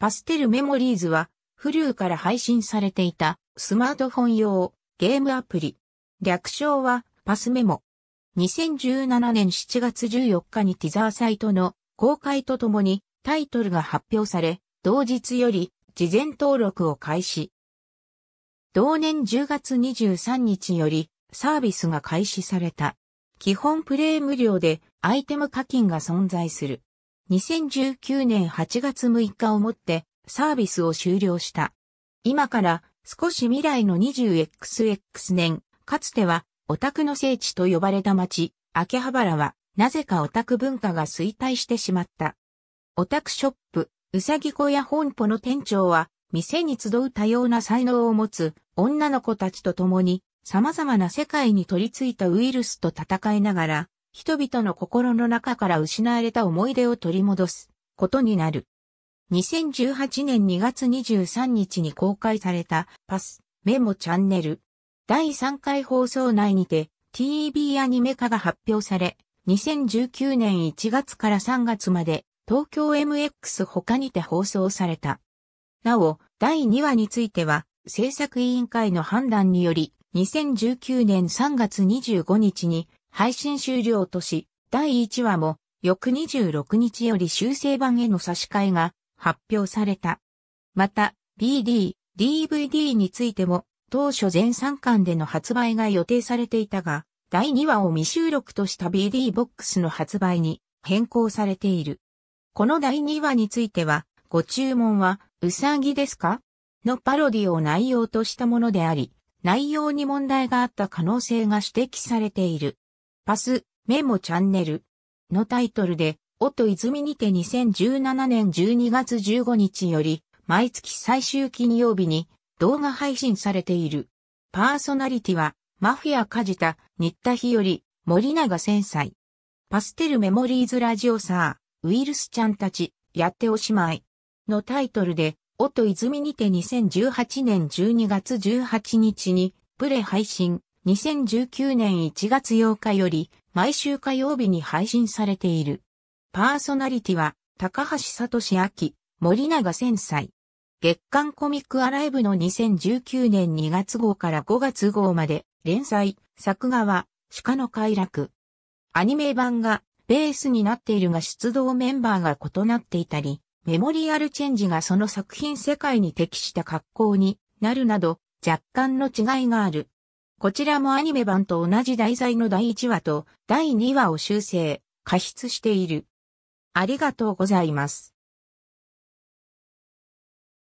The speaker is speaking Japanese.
パステルメモリーズは、フリューから配信されていたスマートフォン用ゲームアプリ。略称はパスメモ。2017年7月14日にティザーサイトの公開とともにタイトルが発表され、同日より事前登録を開始。同年10月23日よりサービスが開始された。基本プレイ無料でアイテム課金が存在する。2019年8月6日をもってサービスを終了した。今から少し未来の 20XX 年、かつてはオタクの聖地と呼ばれた街、秋葉原はなぜかオタク文化が衰退してしまった。オタクショップ、うさぎ小屋本舗の店長は店に集う多様な才能を持つ女の子たちと共に様々な世界に取り付いたウイルスと戦いながら人々の心の中から失われた思い出を取り戻すことになる。2018年2月23日に公開されたパスメモチャンネル第3回放送内にて TV アニメ化が発表され2019年1月から3月まで東京 MX 他にて放送された。なお、第2話については制作委員会の判断により2019年3月25日に配信終了とし、第1話も翌26日より修正版への差し替えが発表された。また、BD、DVD についても当初全3巻での発売が予定されていたが、第2話を未収録とした BD ボックスの発売に変更されている。この第2話については、ご注文は、うさぎですかのパロディを内容としたものであり、内容に問題があった可能性が指摘されている。パス、メモチャンネルのタイトルで、音泉にて2017年12月15日より、毎月最終金曜日に動画配信されている。パーソナリティは、マフィア梶田、新田日より、森永繊細。パステルメモリーズラジオサー、ウイルスちゃんたち、やっておしまい。のタイトルで、音泉にて2018年12月18日に、プレ配信。2019年1月8日より毎週火曜日に配信されている。パーソナリティは高橋聡明、森永千歳。月刊コミックアライブの2019年2月号から5月号まで連載、作画は鹿の快楽。アニメ版がベースになっているが出動メンバーが異なっていたり、メモリアルチェンジがその作品世界に適した格好になるなど若干の違いがある。こちらもアニメ版と同じ題材の第1話と第2話を修正、加筆している。ありがとうございます。